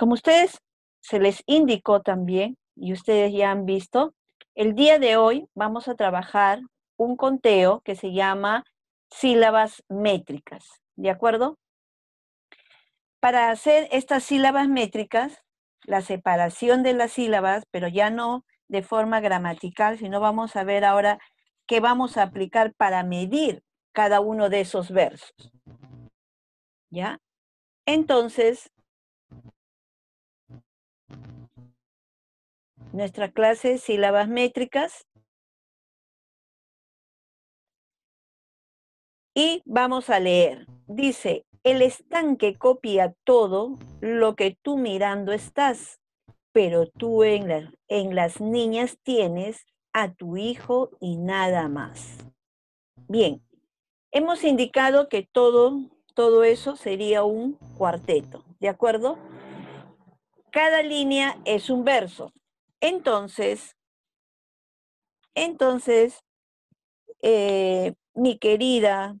Como ustedes se les indicó también y ustedes ya han visto, el día de hoy vamos a trabajar un conteo que se llama sílabas métricas, ¿de acuerdo? Para hacer estas sílabas métricas, la separación de las sílabas, pero ya no de forma gramatical, sino vamos a ver ahora qué vamos a aplicar para medir cada uno de esos versos. ¿Ya? Entonces, nuestra clase sílabas métricas. Y vamos a leer. Dice, el estanque copia todo lo que tú mirando estás, pero tú en, en las niñas tienes a tu hijo y nada más. Bien, hemos indicado que todo, todo eso sería un cuarteto, ¿de acuerdo? Cada línea es un verso. Entonces, entonces, eh, mi querida,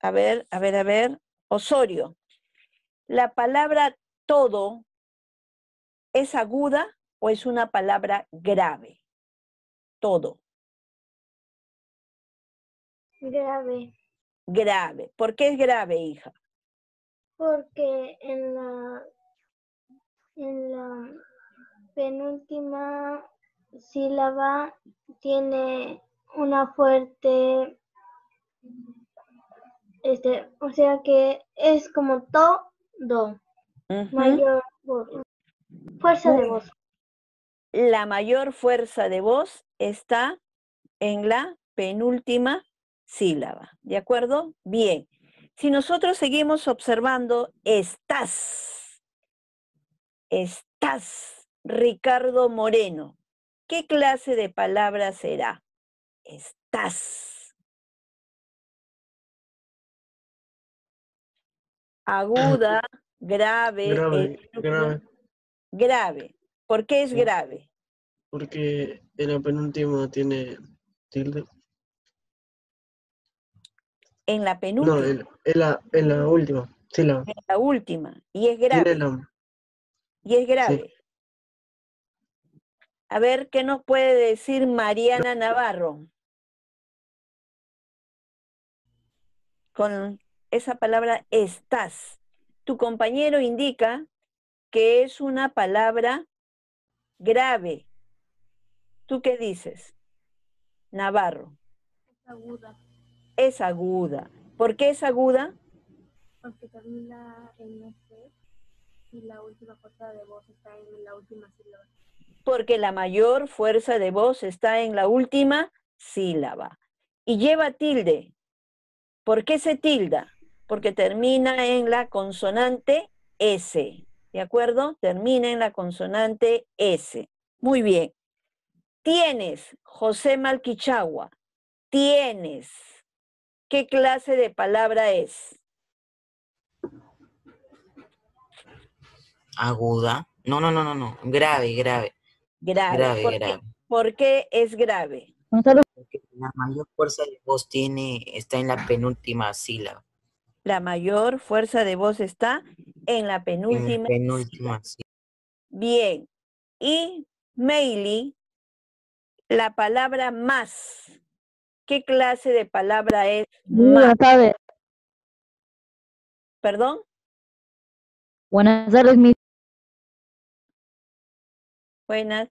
a ver, a ver, a ver, Osorio, la palabra todo es aguda o es una palabra grave? Todo. Grave. Grave. ¿Por qué es grave, hija? Porque en la en la penúltima sílaba tiene una fuerte este o sea que es como to do mayor fuerza de voz la mayor fuerza de voz está en la penúltima sílaba de acuerdo bien si nosotros seguimos observando estás Estás, Ricardo Moreno. ¿Qué clase de palabra será? Estás. Aguda, grave. Eh, grave, grave. ¿Por qué es grave? Porque en la penúltima tiene tilde. En la penúltima. No, en, la, en la última. Sí, la, en la última. Y es grave y es grave. A ver, ¿qué nos puede decir Mariana Navarro? Con esa palabra estás. Tu compañero indica que es una palabra grave. ¿Tú qué dices? Navarro. Es aguda. Es aguda. ¿Por qué es aguda? Porque termina en y la última fuerza de voz está en la última sílaba? Porque la mayor fuerza de voz está en la última sílaba. Y lleva tilde. ¿Por qué se tilda? Porque termina en la consonante S. ¿De acuerdo? Termina en la consonante S. Muy bien. Tienes, José Malquichagua. Tienes. ¿Qué clase de palabra es? Aguda. No, no, no, no, no. Grave, grave. Grave. grave, ¿Por, Qué? es grave? Porque la mayor fuerza de voz tiene, está en la penúltima sílaba. La mayor fuerza de voz está en la penúltima, penúltima sílaba. Bien. Y Meili, la palabra más. ¿Qué clase de palabra es Buenas más? ¿Perdón? Buenas tardes, mi Buenas.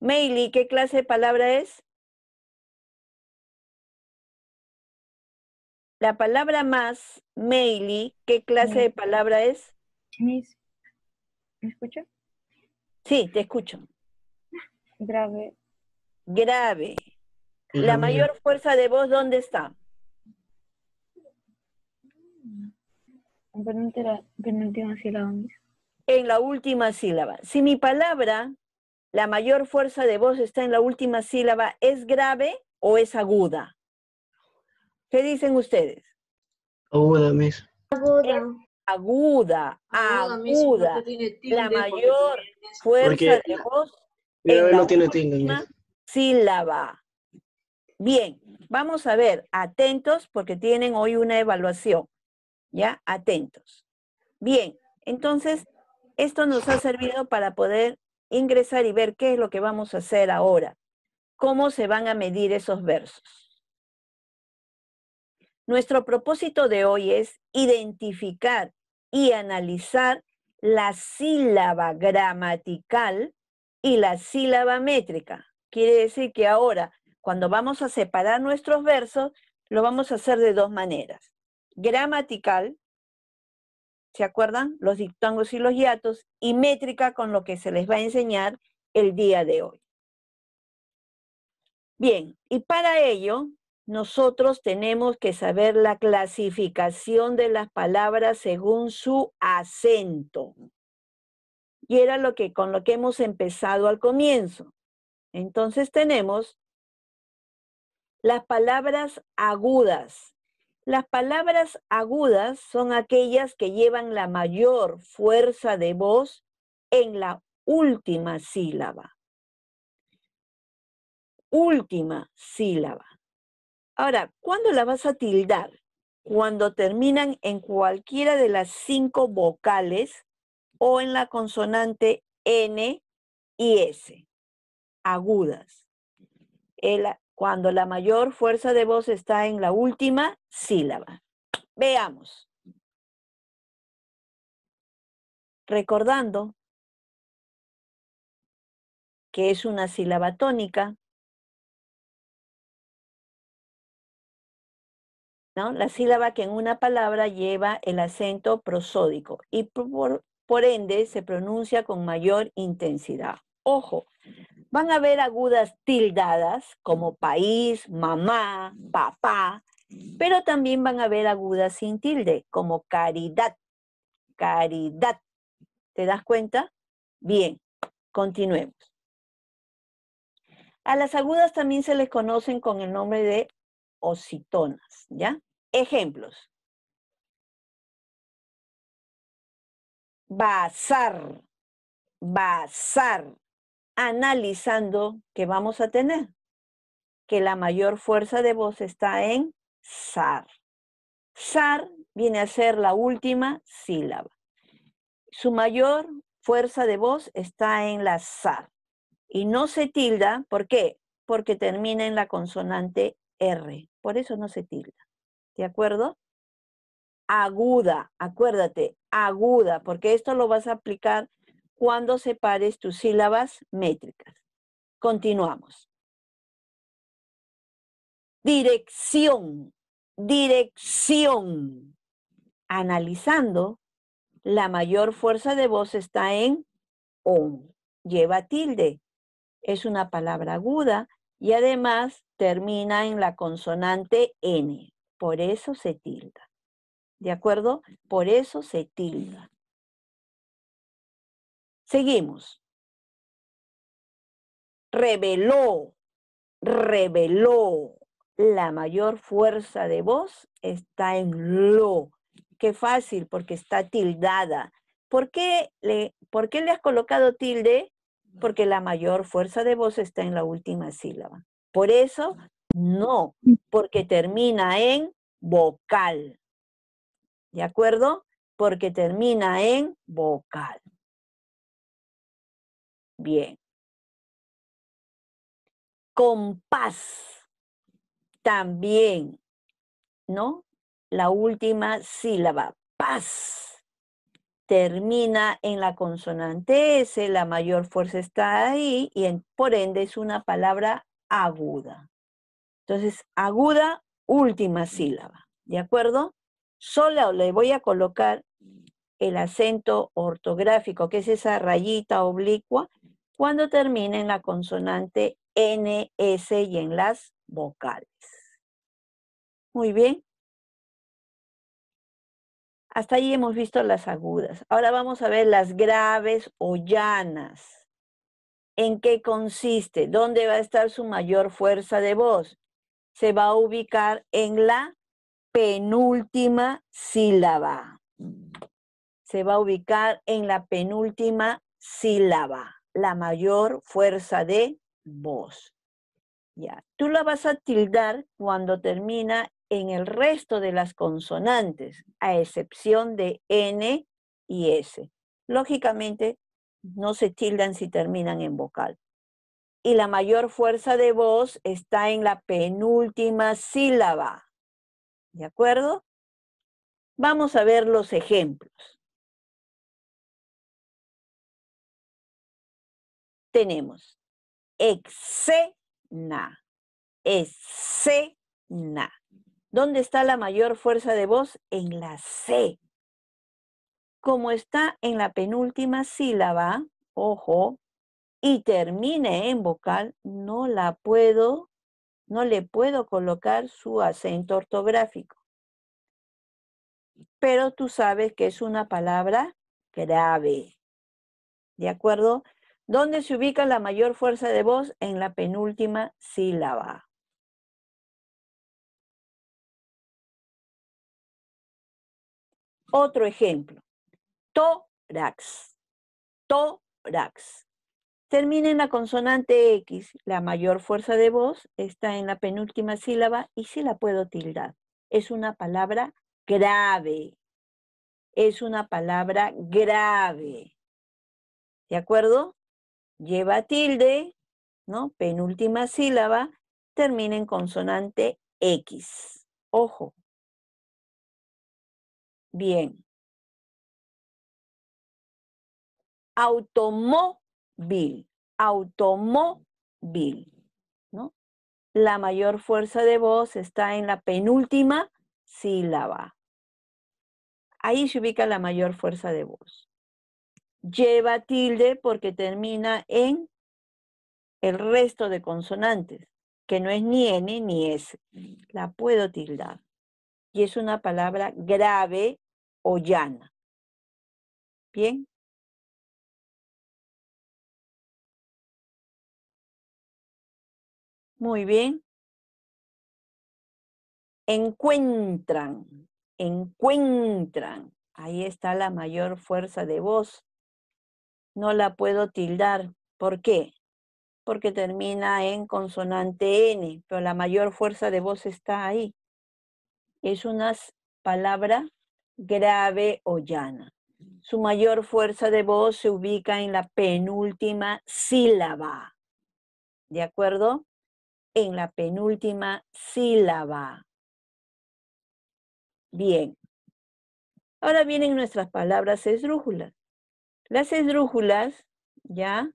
Meili, ¿qué clase de palabra es? La palabra más, Meili, ¿qué clase de palabra es? ¿Me escucha? Sí, te escucho. Grave. Grave. La mayor fuerza de voz, ¿dónde está? En sílaba. En la última sílaba. Si mi palabra la mayor fuerza de voz está en la última sílaba, ¿es grave o es aguda? ¿Qué dicen ustedes? Aguda, mis. Aguda. aguda, aguda. la mayor fuerza de voz en no tiene sílaba. Bien, vamos a ver, atentos porque tienen hoy una evaluación. ¿Ya? Atentos. Bien, entonces, esto nos ha servido para poder ingresar y ver qué es lo que vamos a hacer ahora, cómo se van a medir esos versos. Nuestro propósito de hoy es identificar y analizar la sílaba gramatical y la sílaba métrica. Quiere decir que ahora, cuando vamos a separar nuestros versos, lo vamos a hacer de dos maneras. Gramatical, ¿se acuerdan? Los diptongos y los hiatos, y métrica con lo que se les va a enseñar el día de hoy. Bien, y para ello nosotros tenemos que saber la clasificación de las palabras según su acento. Y era lo que con lo que hemos empezado al comienzo. Entonces tenemos las palabras agudas, las palabras agudas son aquellas que llevan la mayor fuerza de voz en la última sílaba. Última sílaba. Ahora, ¿cuándo la vas a tildar? Cuando terminan en cualquiera de las cinco vocales o en la consonante N y S, agudas. El, cuando la mayor fuerza de voz está en la última sílaba. Veamos. Recordando que es una sílaba tónica, la sílaba que en una palabra lleva el acento prosódico y por ende se pronuncia con mayor intensidad. Ojo, van a ver agudas tildadas como país, mamá, papá, pero también van a ver agudas sin tilde como caridad, caridad. ¿Te das cuenta? Bien, continuemos. A las agudas también se les conocen con el nombre de ocitonas, ¿ya? Ejemplos. Bazar, bazar analizando que vamos a tener que la mayor fuerza de voz está en SAR. SAR viene a ser la última sílaba. Su mayor fuerza de voz está en la SAR. Y no se tilda, ¿por qué? Porque termina en la consonante R. Por eso no se tilda. ¿De acuerdo? Aguda, acuérdate, aguda, porque esto lo vas a aplicar cuando separes tus sílabas métricas. Continuamos. Dirección, dirección. Analizando, la mayor fuerza de voz está en on. Lleva tilde. Es una palabra aguda y además termina en la consonante N. Por eso se tilda. ¿De acuerdo? Por eso se tilda. Seguimos. Reveló, reveló. La mayor fuerza de voz está en lo. Qué fácil, porque está tildada. ¿Por qué le, por qué le has colocado tilde? Porque la mayor fuerza de voz está en la última sílaba. Por eso, no, porque termina en vocal. ¿De acuerdo? Porque termina en vocal. Bien. Compás. También. ¿No? La última sílaba. Paz. Termina en la consonante S, la mayor fuerza está ahí y por ende es una palabra aguda. Entonces, aguda, última sílaba. ¿De acuerdo? Solo le voy a colocar el acento ortográfico, que es esa rayita oblicua, cuando termina en la consonante N, S y en las vocales. Muy bien. Hasta ahí hemos visto las agudas. Ahora vamos a ver las graves o llanas. ¿En qué consiste? ¿Dónde va a estar su mayor fuerza de voz? Se va a ubicar en la penúltima sílaba. Se va a ubicar en la penúltima sílaba la mayor fuerza de voz. Ya. Tú la vas a tildar cuando termina en el resto de las consonantes, a excepción de N y S. Lógicamente, no se tildan si terminan en vocal. Y la mayor fuerza de voz está en la penúltima sílaba. ¿De acuerdo? Vamos a ver los ejemplos. tenemos exena na ¿Dónde está la mayor fuerza de voz? En la C. Como está en la penúltima sílaba, ojo, y termine en vocal, no la puedo, no le puedo colocar su acento ortográfico. Pero tú sabes que es una palabra grave. ¿De acuerdo? ¿Dónde se ubica la mayor fuerza de voz en la penúltima sílaba. Otro ejemplo, tórax, tórax. Termina en la consonante X, la mayor fuerza de voz está en la penúltima sílaba y sí la puedo tildar. Es una palabra grave, es una palabra grave. ¿De acuerdo? lleva tilde, ¿no? Penúltima sílaba, termina en consonante X. Ojo. Bien. Automóvil, automóvil, La mayor fuerza de voz está en la penúltima sílaba. Ahí se ubica la mayor fuerza de voz lleva tilde porque termina en el resto de consonantes, que no es ni N ni S. La puedo tildar. Y es una palabra grave o llana. Bien, Muy bien. Encuentran, encuentran. Ahí está la mayor fuerza de voz no la puedo tildar. ¿Por qué? Porque termina en consonante N, pero la mayor fuerza de voz está ahí. Es una palabra grave o llana. Su mayor fuerza de voz se ubica en la penúltima sílaba. ¿De acuerdo? En la penúltima sílaba. Bien. Ahora vienen nuestras palabras esdrújulas. Las esdrújulas, ¿ya?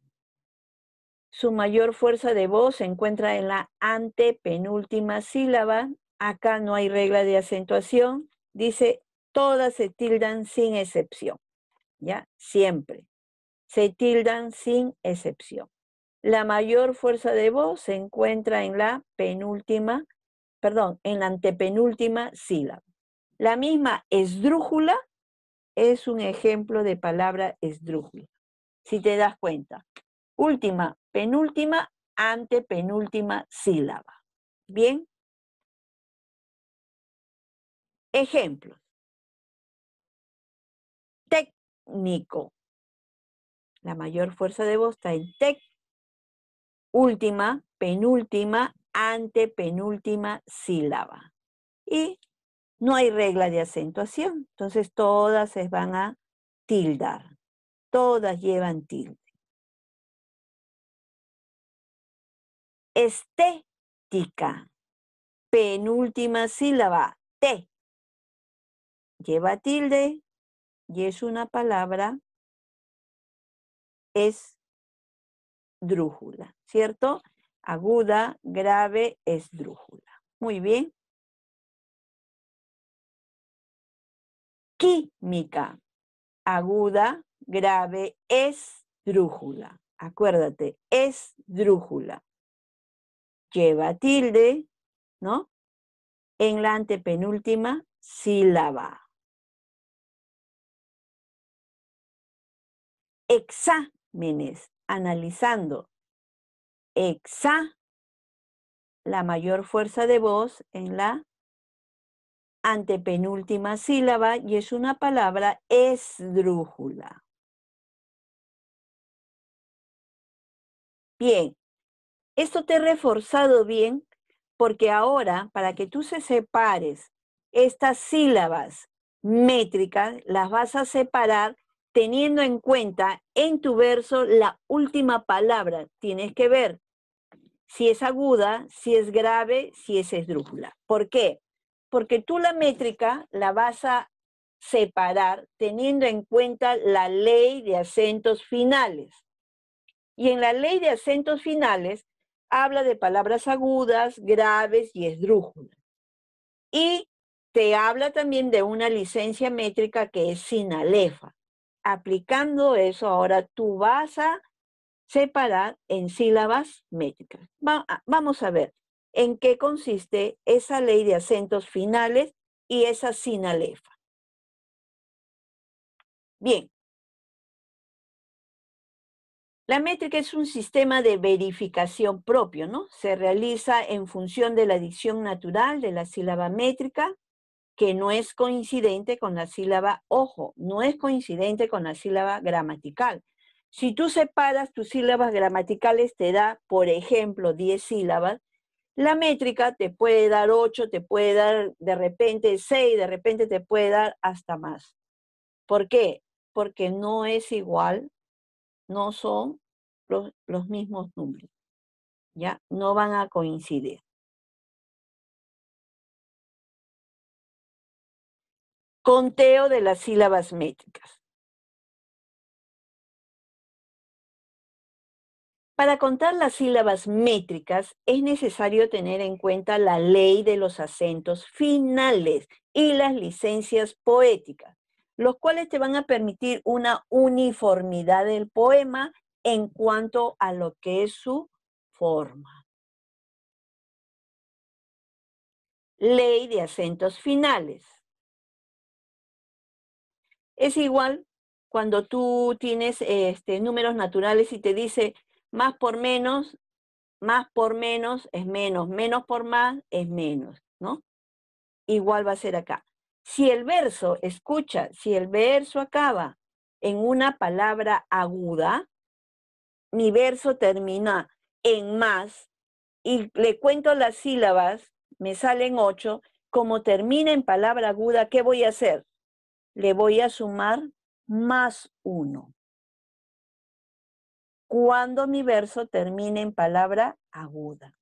Su mayor fuerza de voz se encuentra en la antepenúltima sílaba. Acá no hay regla de acentuación. Dice, todas se tildan sin excepción, ¿ya? Siempre. Se tildan sin excepción. La mayor fuerza de voz se encuentra en la penúltima, perdón, en la antepenúltima sílaba. La misma esdrújula es un ejemplo de palabra esdrújula, si te das cuenta. Última, penúltima, antepenúltima sílaba. ¿Bien? Ejemplos. Técnico. La mayor fuerza de voz está en tec. Última, penúltima, antepenúltima sílaba. Y no hay regla de acentuación, entonces todas se van a tildar, todas llevan tilde. Estética, penúltima sílaba, T. Lleva tilde y es una palabra, es drújula, ¿cierto? Aguda, grave, esdrújula. Muy bien. química aguda, grave, esdrújula. Acuérdate, esdrújula. Lleva tilde, ¿no? En la antepenúltima sílaba. Exámenes, analizando. Exa, la mayor fuerza de voz en la antepenúltima sílaba y es una palabra esdrújula. Bien, esto te he reforzado bien porque ahora para que tú se separes estas sílabas métricas, las vas a separar teniendo en cuenta en tu verso la última palabra. Tienes que ver si es aguda, si es grave, si es esdrújula. ¿Por qué? porque tú la métrica la vas a separar teniendo en cuenta la ley de acentos finales. Y en la ley de acentos finales habla de palabras agudas, graves y esdrújulas. Y te habla también de una licencia métrica que es sinalefa. Aplicando eso ahora tú vas a separar en sílabas métricas. vamos a ver en qué consiste esa ley de acentos finales y esa sinalefa. Bien. La métrica es un sistema de verificación propio, ¿no? Se realiza en función de la dicción natural de la sílaba métrica, que no es coincidente con la sílaba, ojo, no es coincidente con la sílaba gramatical. Si tú separas tus sílabas gramaticales, te da, por ejemplo, 10 sílabas, la métrica te puede dar 8, te puede dar de repente 6, de repente te puede dar hasta más. ¿Por qué? Porque no es igual, no son los, los mismos números. ¿Ya? No van a coincidir. Conteo de las sílabas métricas. Para contar las sílabas métricas es necesario tener en cuenta la ley de los acentos finales y las licencias poéticas, los cuales te van a permitir una uniformidad del poema en cuanto a lo que es su forma. Ley de acentos finales. Es igual cuando tú tienes este, números naturales y te dice más por menos, más por menos es menos, menos por más es menos, ¿no? Igual va a ser acá. Si el verso, escucha, si el verso acaba en una palabra aguda, mi verso termina en más y le cuento las sílabas, me salen ocho, como termina en palabra aguda, ¿qué voy a hacer? Le voy a sumar más uno cuando mi verso termine en palabra aguda.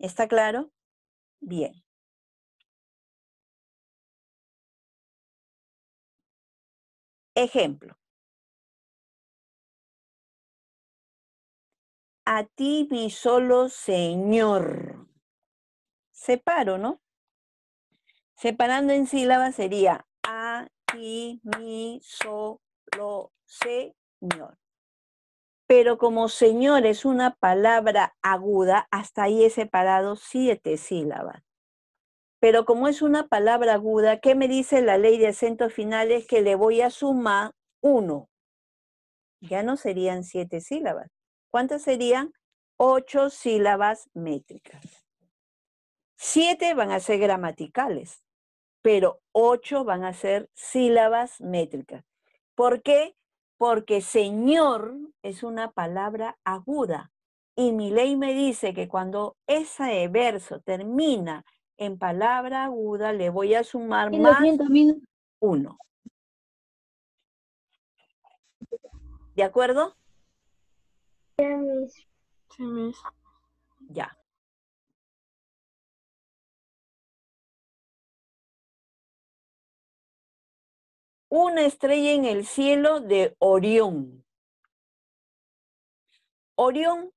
¿Está claro? Bien. Ejemplo. A ti mi solo Señor. Separo, ¿no? Separando en sílabas sería a ti mi solo Señor. Señor. Pero como Señor es una palabra aguda, hasta ahí he separado siete sílabas. Pero como es una palabra aguda, ¿qué me dice la ley de acentos finales? Que le voy a sumar uno. Ya no serían siete sílabas. ¿Cuántas serían? Ocho sílabas métricas. Siete van a ser gramaticales, pero ocho van a ser sílabas métricas. ¿Por qué? porque Señor es una palabra aguda. Y mi ley me dice que cuando ese verso termina en palabra aguda, le voy a sumar más uno. ¿De acuerdo? Ya. una estrella en el cielo de Orión. Orión,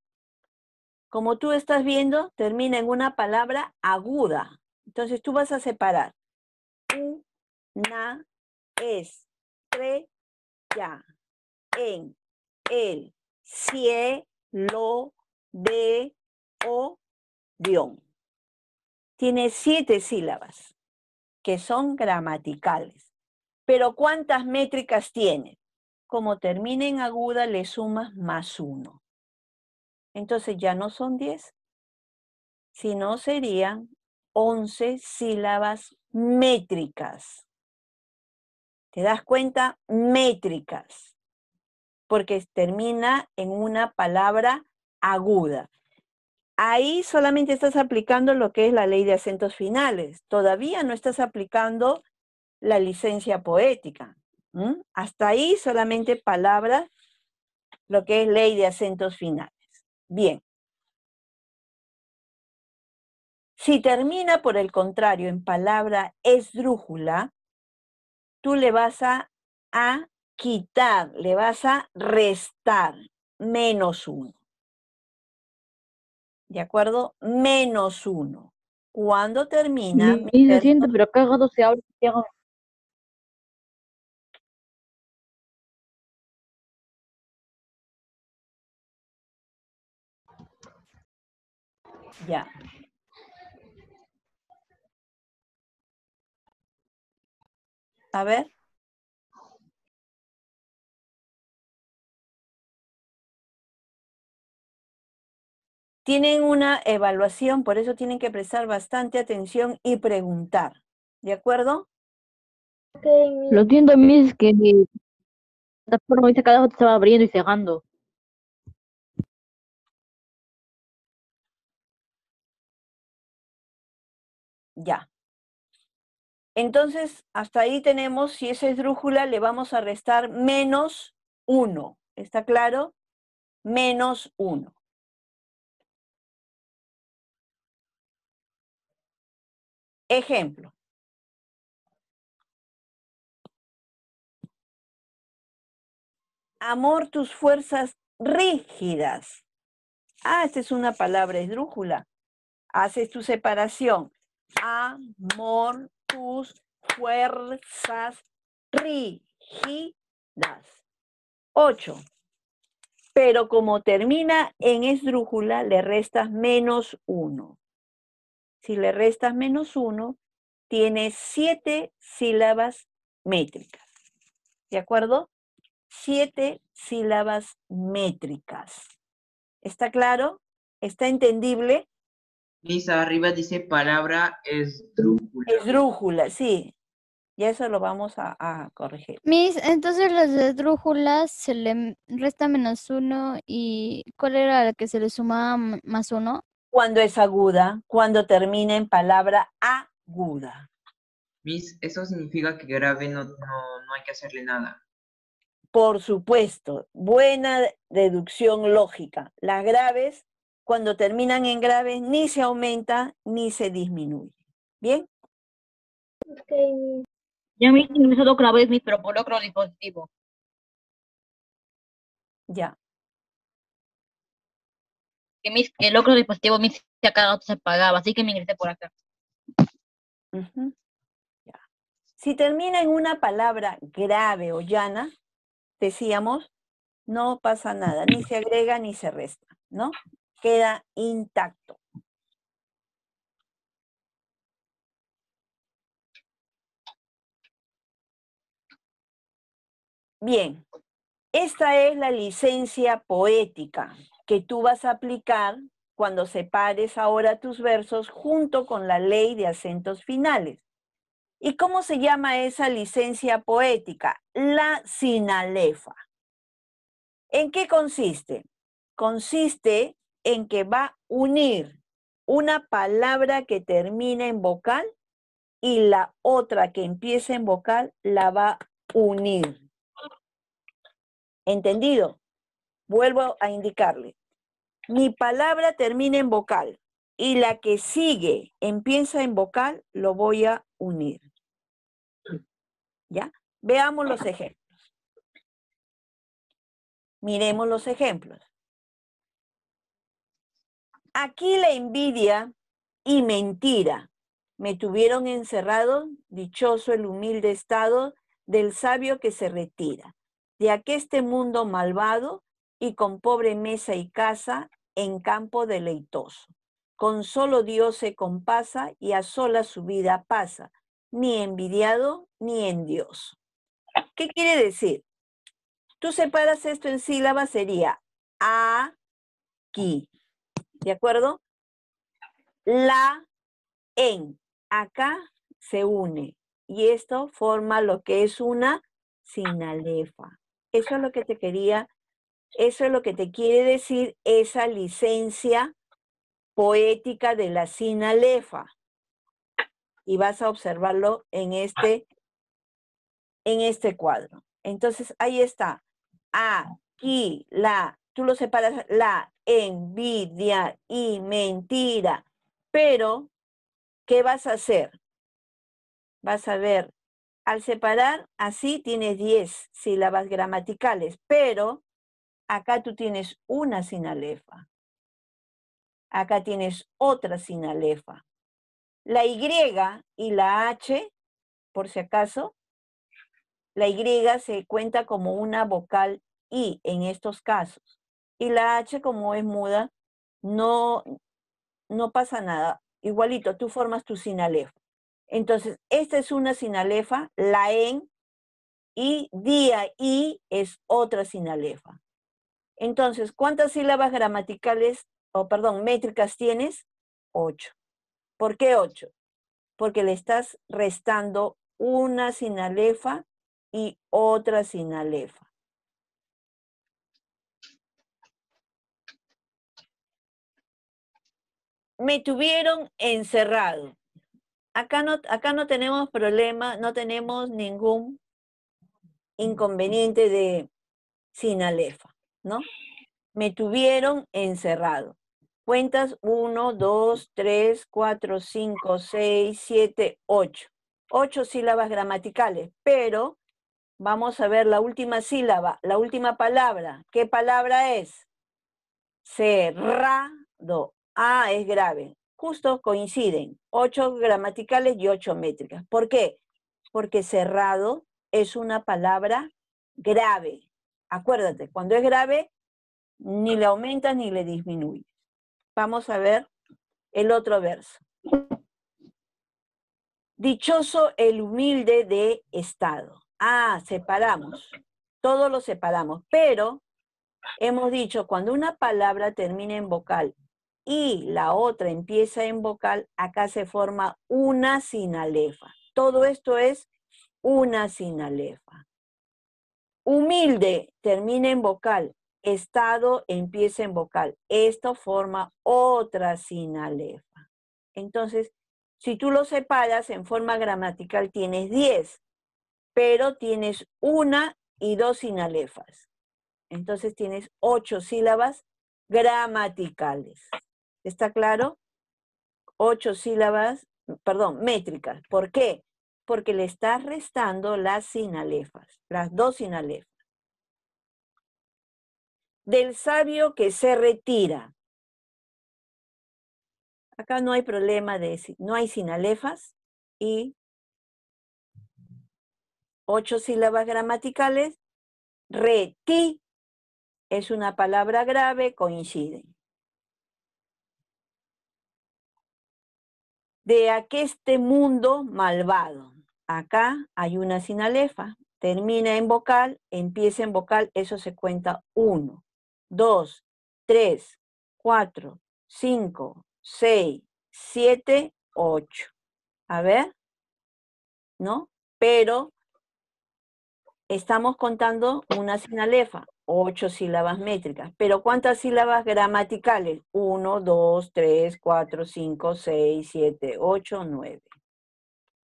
como tú estás viendo, termina en una palabra aguda. Entonces tú vas a separar. Una estrella en el cielo de Orión. Tiene siete sílabas que son gramaticales. Pero ¿cuántas métricas tiene? Como termina en aguda, le sumas más uno. Entonces ya no son 10, sino serían 11 sílabas métricas. ¿Te das cuenta? Métricas. Porque termina en una palabra aguda. Ahí solamente estás aplicando lo que es la ley de acentos finales. Todavía no estás aplicando la licencia poética. Hasta ahí solamente palabras, lo que es ley de acentos finales. Bien. Si termina, por el contrario, en palabra esdrújula, tú le vas a, quitar, le vas a restar menos uno. ¿De acuerdo? Menos uno. Cuando termina... siento, pero se Ya. A ver. Tienen una evaluación, por eso tienen que prestar bastante atención y preguntar. ¿De acuerdo? Lo entiendo, mis que mi plataforma dice cada uno se va abriendo y cerrando. Ya. Entonces, hasta ahí tenemos, si esa es drújula, le vamos a restar menos uno. ¿Está claro? Menos uno. Ejemplo. Amor, tus fuerzas rígidas. Ah, esta es una palabra esdrújula. Haces tu separación amor tus fuerzas rígidas. Ocho. Pero como termina en esdrújula, le restas menos uno. Si le restas menos uno, tiene siete sílabas métricas. ¿De acuerdo? Siete sílabas métricas. ¿Está claro? ¿Está entendible? Miss arriba dice palabra esdrújula. Esdrújula, sí. Y eso lo vamos a, corregir. Mis, entonces las esdrújulas se le resta menos uno y ¿cuál era la que se le sumaba más uno? Cuando es aguda, cuando termina en palabra aguda. Miss, eso significa que grave no, no, no hay que hacerle nada. Por supuesto, buena deducción lógica. Las graves cuando terminan en graves ni se aumenta ni se disminuye. ¿Bien? Okay. Ya me ingresado otra vez mi otro dispositivo. Ya. Que el otro dispositivo acaba cada se apagaba, así que me ingresé por acá. ya. Si termina en una palabra grave o llana, decíamos, no pasa nada, ni se agrega ni se resta, ¿no? queda intacto. Bien, esta es la licencia poética que tú vas a aplicar cuando separes ahora tus versos junto con la ley de acentos finales. ¿Y cómo se llama esa licencia poética? La sinalefa. ¿En qué consiste? Consiste en que va a unir una palabra que termina en vocal y la otra que empieza en vocal la va a unir. ¿Entendido? Vuelvo a indicarle. Mi palabra termina en vocal y la que sigue empieza en vocal lo voy a unir. ¿Ya? Veamos los ejemplos. Miremos los ejemplos. Aquí la envidia y mentira me tuvieron encerrado, dichoso el humilde estado del sabio que se retira de aqueste mundo malvado y con pobre mesa y casa en campo deleitoso. Con solo Dios se compasa y a sola su vida pasa, ni envidiado ni en Dios. ¿Qué quiere decir? Tú separas esto en sílabas, sería aquí, ¿De acuerdo? La, en. Acá se une. Y esto forma lo que es una sinalefa. Eso es lo que te quería, eso es lo que te quiere decir esa licencia poética de la sinalefa. Y vas a observarlo en este, en este cuadro. Entonces, ahí está. Aquí, la, tú lo separas, la, envidia y mentira. Pero, ¿qué vas a hacer? Vas a ver, al separar, así tienes 10 sílabas gramaticales, pero acá tú tienes una sinalefa Acá tienes otra sinalefa La Y y la H, por si acaso, la Y se cuenta como una vocal I en estos casos y la H como es muda, no, no pasa nada. Igualito, tú formas tu sinalefa. Entonces, esta es una sinalefa, la en, y día y es otra sinalefa. Entonces, ¿cuántas sílabas gramaticales, o perdón, métricas tienes? Ocho. ¿Por qué ocho? Porque le estás restando una sinalefa y otra sinalefa. me tuvieron encerrado. Acá no, acá no tenemos problema, no tenemos ningún inconveniente de sinalefa, ¿no? Me tuvieron encerrado. Cuentas uno, dos, tres, cuatro, cinco, seis, siete, ocho. Ocho sílabas gramaticales, pero vamos a ver la última sílaba, la última palabra. ¿Qué palabra es? Cerrado. Ah, es grave. Justo coinciden, ocho gramaticales y ocho métricas. ¿Por qué? Porque cerrado es una palabra grave. Acuérdate, cuando es grave, ni le aumentas ni le disminuyes. Vamos a ver el otro verso. Dichoso el humilde de estado. Ah, separamos. Todos lo separamos. Pero hemos dicho, cuando una palabra termina en vocal y la otra empieza en vocal, acá se forma una sinalefa. Todo esto es una sinalefa. Humilde termina en vocal, estado empieza en vocal. Esto forma otra sinalefa. Entonces, si tú lo separas en forma gramatical tienes 10, pero tienes una y dos sinalefas. Entonces tienes ocho sílabas gramaticales. ¿Está claro? Ocho sílabas, perdón, métricas. ¿Por qué? Porque le estás restando las sinalefas, las dos sinalefas. Del sabio que se retira. Acá no hay problema de no hay sinalefas y ocho sílabas gramaticales. Reti es una palabra grave, coinciden. de aqueste mundo malvado. Acá hay una sinalefa, termina en vocal, empieza en vocal, eso se cuenta 1, 2, 3, 4, 5, 6, 7, 8. A ver, ¿no? Pero estamos contando una sinalefa ocho sílabas métricas. Pero ¿cuántas sílabas gramaticales? Uno, dos, tres, cuatro, cinco, seis, siete, ocho, nueve.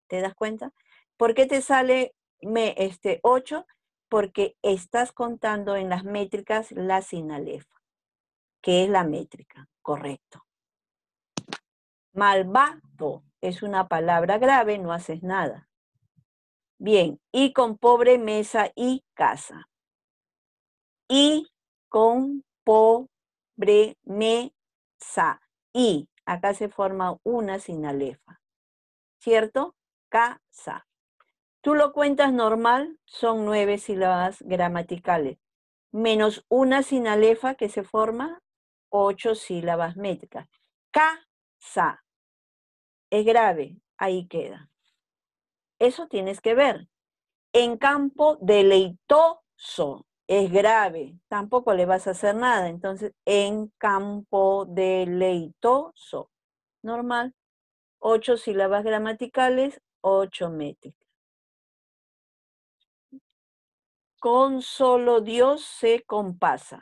¿Te das cuenta? ¿Por qué te sale me, este, ocho? Porque estás contando en las métricas la sinalefa, que es la métrica, correcto. Malvado es una palabra grave, no haces nada. Bien, y con pobre mesa y casa y con pobre me Y acá se forma una sinalefa. ¿cierto? Casa. Tú lo cuentas normal, son nueve sílabas gramaticales, menos una sinalefa que se forma ocho sílabas métricas. Ca-sa. Es grave, ahí queda. Eso tienes que ver. En campo deleitoso, es grave, tampoco le vas a hacer nada. Entonces, en campo deleitoso, normal, ocho sílabas gramaticales, ocho métricas. Con solo Dios se compasa.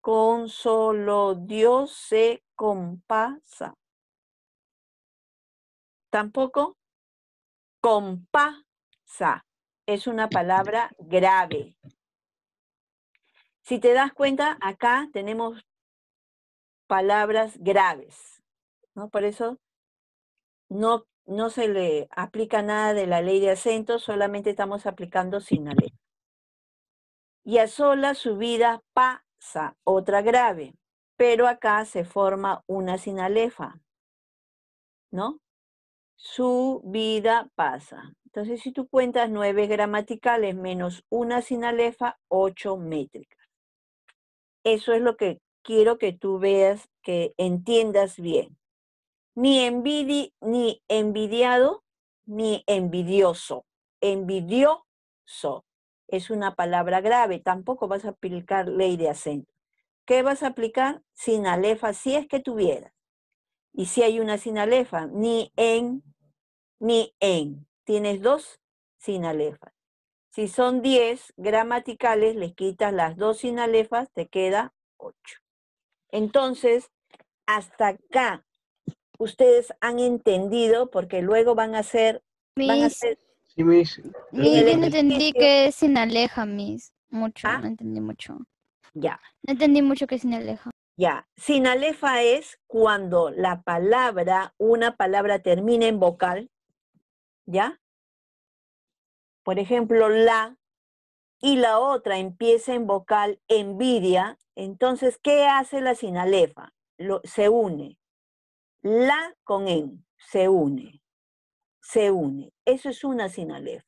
Con solo Dios se compasa. Tampoco compasa. Es una palabra grave. Si te das cuenta, acá tenemos palabras graves, ¿no? Por eso no, no se le aplica nada de la ley de acento, solamente estamos aplicando sin Y a sola su vida pasa, otra grave, pero acá se forma una sinalefa, ¿no? Su vida pasa. Entonces, si tú cuentas nueve gramaticales menos una sinalefa, ocho métricas. Eso es lo que quiero que tú veas, que entiendas bien. Ni, envidi, ni envidiado, ni envidioso. Envidioso es una palabra grave. Tampoco vas a aplicar ley de acento. ¿Qué vas a aplicar? Sinalefa, si es que tuvieras. Y si hay una sinalefa, ni en, ni en. Tienes dos sinalefas. Si son 10 gramaticales, les quitas las dos sinalefas, te queda 8. Entonces, hasta acá ustedes han entendido, porque luego van a ser... Mis, van a sí, entendí que es sinaleja, mis. Mucho, ah. no entendí mucho. Ya. No entendí mucho que es sinaleja. Ya, sinalefa es cuando la palabra, una palabra termina en vocal, ¿ya? Por ejemplo, la y la otra empieza en vocal envidia, entonces, ¿qué hace la sinalefa? se une. La con en, se une. Se une. Eso es una sinalefa.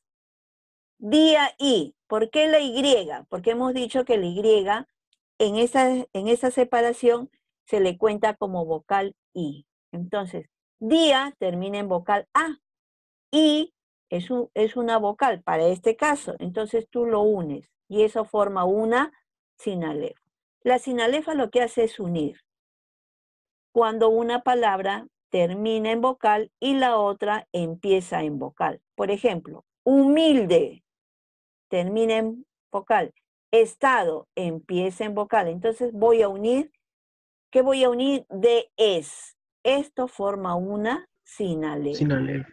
Día y. ¿Por qué la Y? Porque hemos dicho que la Y en esa, en esa separación se le cuenta como vocal I. Entonces, día termina en vocal A. Y es, una vocal para este caso, entonces tú lo unes y eso forma una sinalefa. La sinalefa lo que hace es unir. Cuando una palabra termina en vocal y la otra empieza en vocal. Por ejemplo, humilde termina en vocal. Estado empieza en vocal. Entonces voy a unir, ¿qué voy a unir? De es. Esto forma una sinalefa. sinalefa.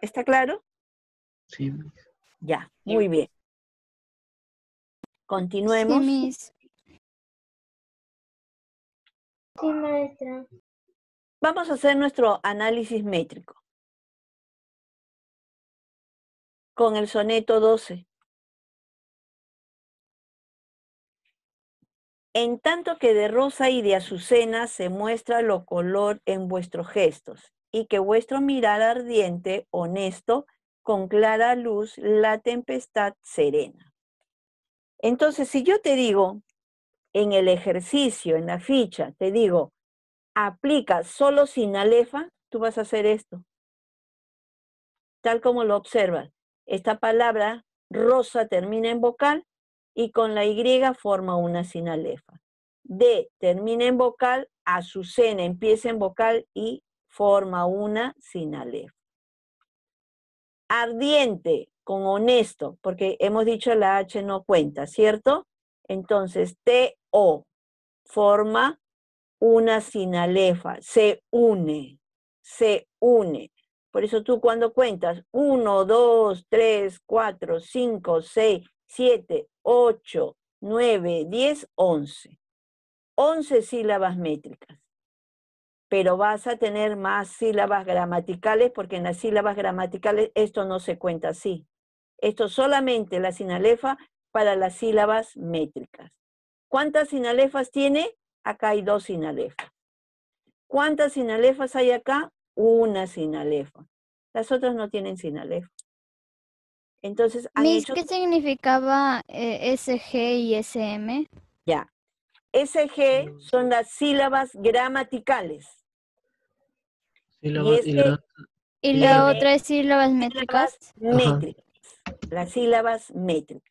¿Está claro? Sí. Ya, muy bien. Continuemos. Sí, sí, maestra. Vamos a hacer nuestro análisis métrico. Con el soneto 12. En tanto que de rosa y de azucena se muestra lo color en vuestros gestos y que vuestro mirar ardiente, honesto, con clara luz, la tempestad serena. Entonces, si yo te digo en el ejercicio, en la ficha, te digo, aplica solo sin alefa, tú vas a hacer esto. Tal como lo observas, esta palabra rosa termina en vocal y con la Y forma una sin alefa. D termina en vocal, azucena empieza en vocal y forma una sin Ardiente, con honesto, porque hemos dicho la H no cuenta, ¿cierto? Entonces, T-O forma una sin alefa, se une, se une. Por eso tú cuando cuentas 1, 2, 3, 4, 5, 6, 7, 8, 9, 10, 11. 11 sílabas métricas pero vas a tener más sílabas gramaticales porque en las sílabas gramaticales esto no se cuenta así. Esto solamente la sinalefa para las sílabas métricas. ¿Cuántas sinalefas tiene? Acá hay dos sinalefas. ¿Cuántas sinalefas hay acá? Una sinalefa. Las otras no tienen sinalefa. Entonces, ¿qué significaba eh, SG y SM? Ya. SG son las sílabas gramaticales y, la, otra es sílabas métricas. métricas. Las sílabas métricas.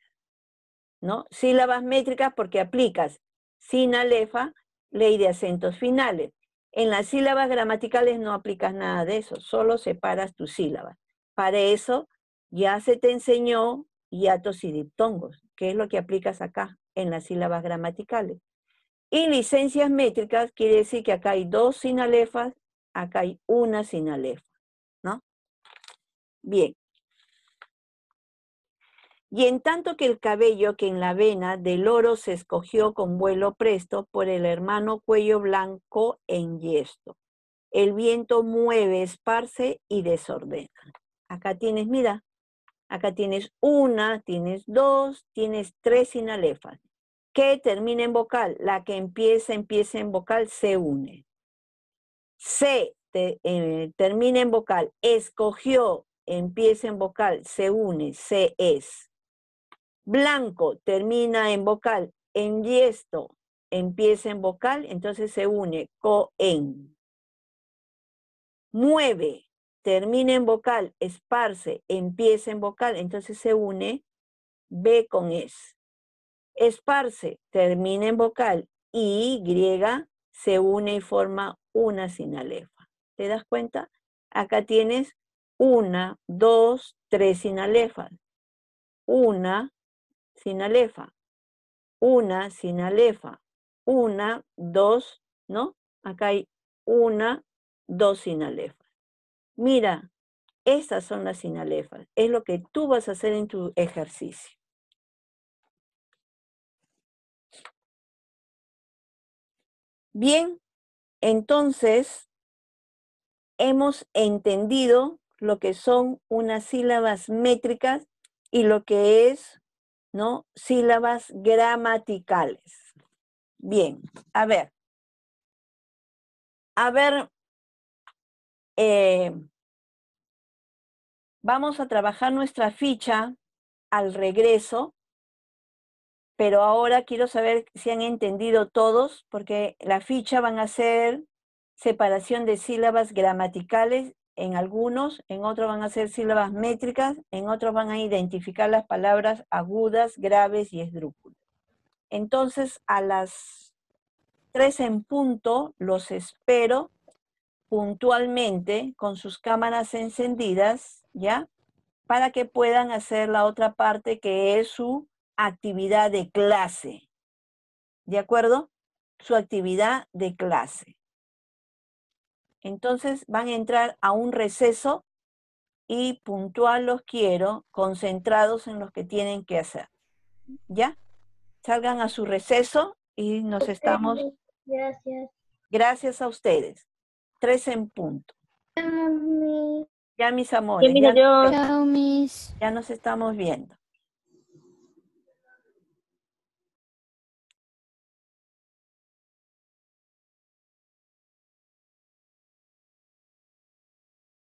¿No? Sílabas métricas porque aplicas sin alefa, ley de acentos finales. En las sílabas gramaticales no aplicas nada de eso, solo separas tus sílabas. Para eso ya se te enseñó hiatos y diptongos, que es lo que aplicas acá en las sílabas gramaticales. Y licencias métricas quiere decir que acá hay dos sinalefas Acá hay una sin ¿no? Bien. Y en tanto que el cabello que en la vena del oro se escogió con vuelo presto por el hermano cuello blanco en yesto. El viento mueve, esparce y desordena. Acá tienes, mira, acá tienes una, tienes dos, tienes tres sinalefas. Que termina en vocal? La que empieza, empieza en vocal, se une. Se eh, termina en vocal, escogió, empieza en vocal, se une, se es. Blanco termina en vocal, en empieza en vocal, entonces se une, en Mueve, termina en vocal, esparce, empieza en vocal, entonces se une, B con es. Esparce, termina en vocal, y se une y forma una sinalefa. ¿Te das cuenta? Acá tienes una, dos, tres sinalefas. Una sinalefa. Una sinalefa. Una, dos, ¿no? Acá hay una, dos sinalefas. Mira, esas son las sinalefas. Es lo que tú vas a hacer en tu ejercicio. Bien, entonces, hemos entendido lo que son unas sílabas métricas y lo que es, ¿no? Sílabas gramaticales. Bien, a ver. A ver, eh, vamos a trabajar nuestra ficha al regreso pero ahora quiero saber si han entendido todos, porque la ficha van a ser separación de sílabas gramaticales en algunos, en otros van a ser sílabas métricas, en otros van a identificar las palabras agudas, graves y esdrújulas. Entonces, a las tres en punto, los espero puntualmente con sus cámaras encendidas, ¿ya? Para que puedan hacer la otra parte que es su actividad de clase. ¿De acuerdo? Su actividad de clase. Entonces van a entrar a un receso y puntual los quiero, concentrados en los que tienen que hacer. ¿Ya? Salgan a su receso y nos estamos... Gracias. Gracias a ustedes. Tres en punto. Ya, mis amores. Ya, ya nos estamos viendo.